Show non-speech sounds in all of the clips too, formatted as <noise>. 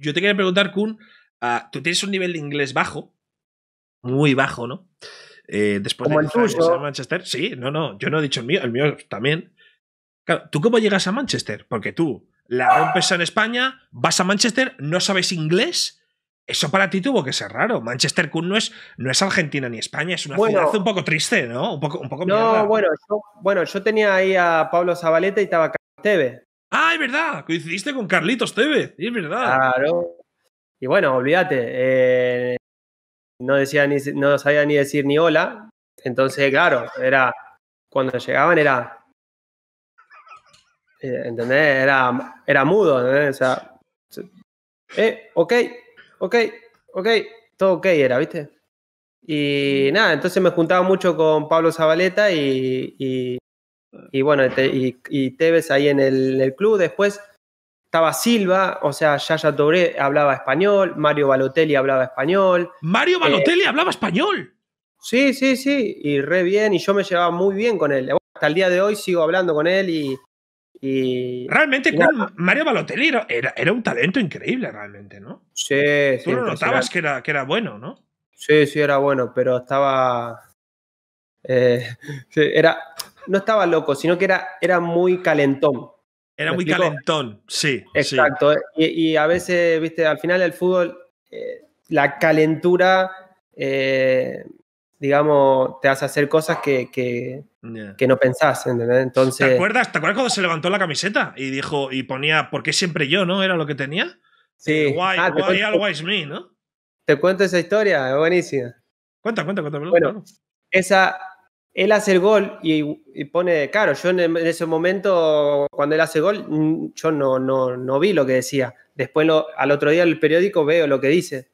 Yo te quería preguntar, Kun, ah, tú tienes un nivel de inglés bajo, muy bajo, ¿no? Eh, después de el Manchester. Sí, no, no, yo no he dicho el mío, el mío también. ¿tú cómo llegas a Manchester? Porque tú la rompes en España, vas a Manchester, no sabes inglés. Eso para ti tuvo que ser raro. Manchester Kun no es, no es Argentina ni España, es una ciudad un poco triste, ¿no? Un poco, un No, bueno yo, bueno, yo tenía ahí a Pablo Zabaleta y estaba TV es verdad, coincidiste con Carlitos Tevez, es verdad. Claro. Y bueno, olvídate, eh, no, decía ni, no sabía ni decir ni hola, entonces, claro, era, cuando llegaban era, eh, ¿entendés? Era, era mudo, O sea, eh, ok, ok, ok, todo ok era, ¿viste? Y nada, entonces me juntaba mucho con Pablo Zabaleta y, y bueno, y, te Tevez ahí en el, club. Después estaba Silva, o sea, Yaya Touré hablaba español, Mario Balotelli hablaba español. ¿Mario eh, Balotelli hablaba español? Sí, sí, sí, y re bien, y yo me llevaba muy bien con él. Hasta el día de hoy sigo hablando con él y... realmente Mario Balotelli era, era, un talento increíble, realmente, ¿no? Sí, sí. Tú notabas que era, que era bueno, ¿no? Sí, sí, era bueno, pero estaba eh, era, no estaba loco, sino que era, era muy calentón. Era muy calentón, sí. Exacto. Y, a veces, viste, al final del fútbol, eh, la calentura, eh, digamos, te hace hacer cosas que, no pensás, ¿entendés? Entonces, ¿Te acuerdas? ¿Te acuerdas cuando se levantó la camiseta y dijo, y ponía, ¿por qué siempre yo, no? Era lo que tenía. Sí. Why, ah, why me, ¿no? Te cuento esa historia, es buenísima. Cuenta, cuenta, esa, él hace el gol y, pone, claro, yo en, ese momento, cuando él hace el gol, mm, yo no, no, vi lo que decía. Después lo, al otro día en el periódico veo lo que dice.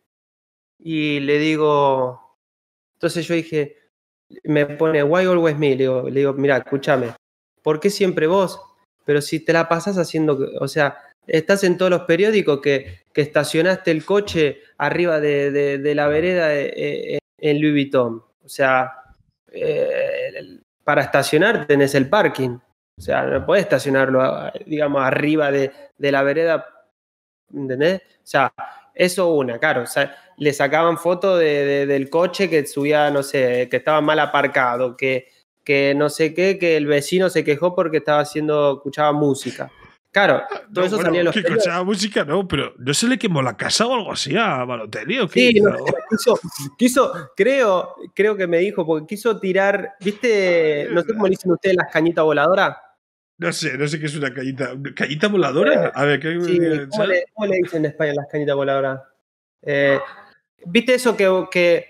Y le digo, entonces yo dije, me pone, why always me? Le digo, le mira, escúchame, ¿por qué siempre vos? Pero si te la pasás haciendo, o sea, estás en todos los periódicos que, estacionaste el coche arriba de, la vereda en, eh, eh, en Louis Vuitton. O sea, eh, para estacionar tenés el parking. O sea, no podés estacionarlo, digamos, arriba de, la vereda. ¿Entendés? O sea, eso una, claro. le sacaban fotos del coche que subía, no sé, que estaba mal aparcado, que, que no sé qué, que el vecino se quejó porque estaba haciendo, escuchaba música. Claro, ah, todo eso bueno, salía los. Que música, no, pero no se le quemó la casa o algo así a Balotelli. Sí, no, quiso, quiso, creo, creo que me dijo, porque quiso tirar, ¿viste? Ah, no sé cómo le dicen ustedes las cañitas voladoras. No sé, no sé qué es una cañita. ¿Cañita voladora? Eh, a ver, ¿qué, eh, ¿cómo, le, dicen en España las cañitas voladoras? Eh, ¿Viste eso que. que,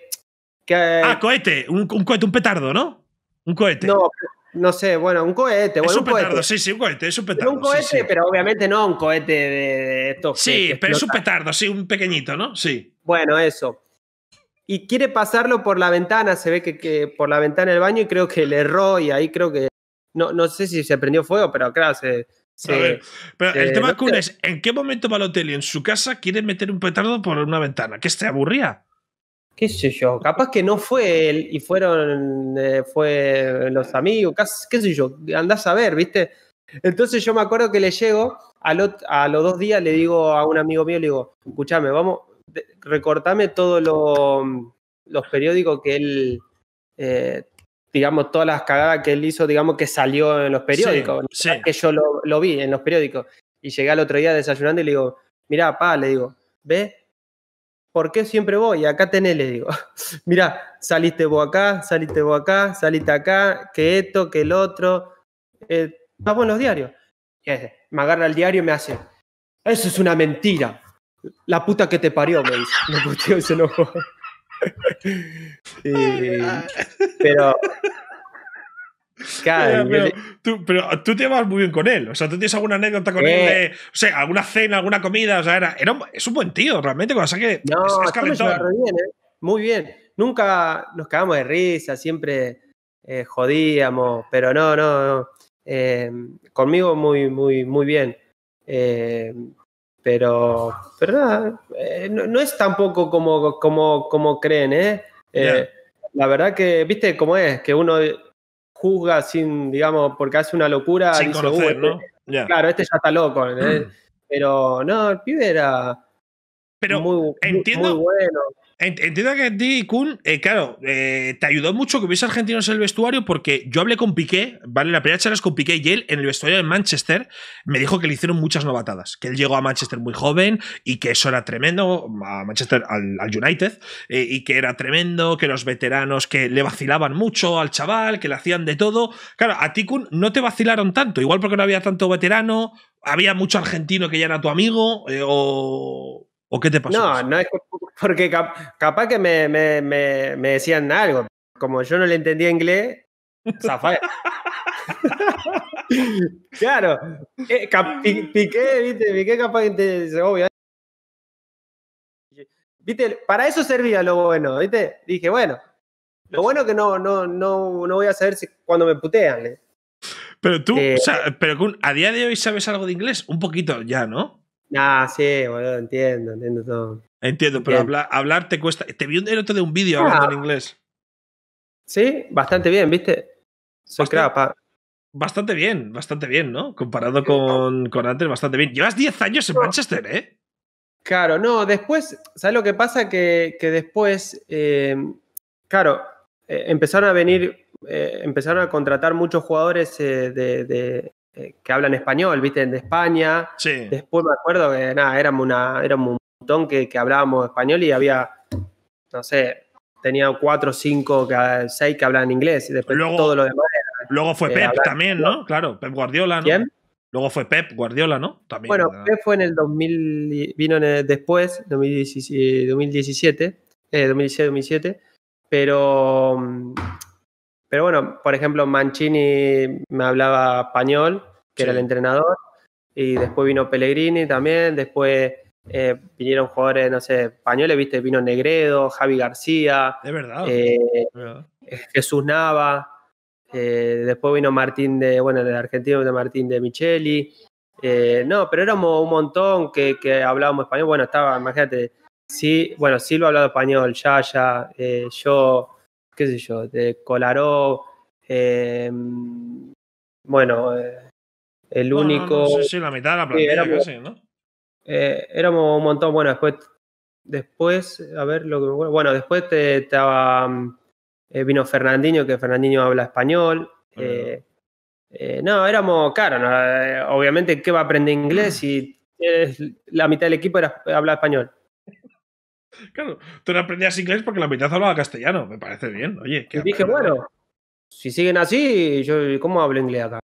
que ah, cohete, un, un cohete, un petardo, ¿no? Un cohete. No, no sé, bueno, un cohete. es un, petardo, sí, sí, un cohete, es un petardo. un cohete, pero obviamente no un cohete de, estos. Sí, pero es un petardo, sí, un pequeñito, ¿no? Sí. Bueno, eso. Y quiere pasarlo por la ventana, se ve que, por la ventana del baño y creo que le erró y ahí creo que. No, no sé si se prendió fuego, pero claro, se, pero el tema es, ¿en qué momento Balotelli en su casa quiere meter un petardo por una ventana? ¿Que se aburría? qué sé yo, capaz que no fue él y fueron eh, fue los amigos, qué sé yo, andás a ver, ¿viste? Entonces yo me acuerdo que le llego, a, a los dos días le digo a un amigo mío, le digo, escúchame, vamos, recortame todos los periódicos que él, eh, digamos, todas las cagadas que él hizo, digamos, que salió en los periódicos, que yo lo, lo vi en los periódicos. Y llegué al otro día desayunando y le digo, mirá, pa, le digo, ¿ves? ¿por qué siempre voy? Acá tenés, le digo, <laughs> mirá, saliste vos acá, saliste vos acá, saliste acá, que esto, que el otro. Eh, ah, en los diarios? Eh, me agarra el diario y me hace, eso es una mentira. La puta que te parió, me dice. Me <laughs> y se <laughs> eh, pero pero, tú, te vas muy bien con él. O sea, tú tienes alguna anécdota con él, eh. de, o sea, alguna cena, alguna comida. O sea, era, es un buen tío, realmente. O sea, que no, ¿eh? Muy bien. Nunca nos quedamos de risa, siempre eh, jodíamos, pero no, no, no. conmigo muy, muy, muy bien. pero, pero no, es tampoco como, como, como creen, ¿eh? La verdad que, viste cómo es, que uno juzga sin, digamos, porque hace una locura. Sin ¿no? Claro, este ya está loco. <clears throat> Pero no, el pibe era. Pero entiendo, muy bueno. Entiendo que a ti, Kun, eh, claro, eh, te ayudó mucho que hubiese argentinos en el vestuario porque yo hablé con Piqué, ¿vale? La primera charla es con Piqué y él en el vestuario de Manchester me dijo que le hicieron muchas novatadas, que él llegó a Manchester muy joven y que eso era tremendo, a Manchester, al, United, eh, y que era tremendo, que los veteranos que le vacilaban mucho al chaval, que le hacían de todo. Claro, a ti, Kun, no te vacilaron tanto, igual porque no había tanto veterano, había mucho argentino que ya era tu amigo, o... ¿O qué te pasó? No, no es, porque capaz que me, decían algo. Como yo no le entendía inglés, <laughs> claro, eh, piqué, viste, piqué capaz que te, obvio. Viste, para eso servía lo bueno, viste. Dije, bueno, lo bueno que no, no, no, voy a saber si, cuando me putean. ¿eh? Pero tú, eh, o pero a día de hoy sabes algo de inglés, un poquito ya, ¿no? Ah, sí, boludo, entiendo, entiendo todo. Entiendo, pero hablar, te cuesta. Te vi un, el otro de un vídeo hablando ah. en inglés. Sí, bastante bien, ¿viste? Soy bastante, crapa. bastante bien, bastante bien, ¿no? Comparado con, con antes, bastante bien. Llevas 10 años en Manchester, ¿eh? Claro, no, después, ¿sabes lo que pasa? Que, después, eh, claro, eh, empezaron a venir, eh, empezaron a contratar muchos jugadores de, eh, que hablan español, ¿viste? De España. Sí. Después me acuerdo que, nada, éramos, una, éramos un montón que, hablábamos español y había, no sé, tenía cuatro, cinco, seis que hablaban inglés. Y después todo lo demás. luego fue eh, Pep también, ¿no? Claro, Pep Guardiola, ¿no? Luego fue Pep Guardiola, ¿no? También, bueno, Pep fue en el 2000, vino en después, 2017, eh, 2007 2017, pero mm, pero bueno, por ejemplo, Mancini me hablaba español, que era el entrenador, y después vino Pellegrini también, después eh, vinieron jugadores, no sé, españoles, viste, vino Negredo, Javi García, es verdad, eh, Jesús Nava, eh, después vino Martín de, bueno, el argentino de Martín de Micheli. no, pero éramos un montón que, que hablábamos español. Bueno, estaba, imagínate, sí, bueno, Silva hablaba español, Yaya, yo, qué sé yo, de Colaró, eh, bueno, eh, el único... sí, la mitad de la plantilla casi, ¿no? Eh, éramos un montón, bueno, después, después, a ver, lo que bueno, después te, estaba, vino Fernandinho, que Fernandinho habla español. Ah, no, éramos, claro, obviamente, ¿qué va a aprender inglés ah. si la mitad del equipo era, habla español? Claro, tú no aprendías inglés porque la mitad hablaba castellano, me parece bien. Oye, dije, bueno, si siguen así, yo ¿cómo hablo inglés acá?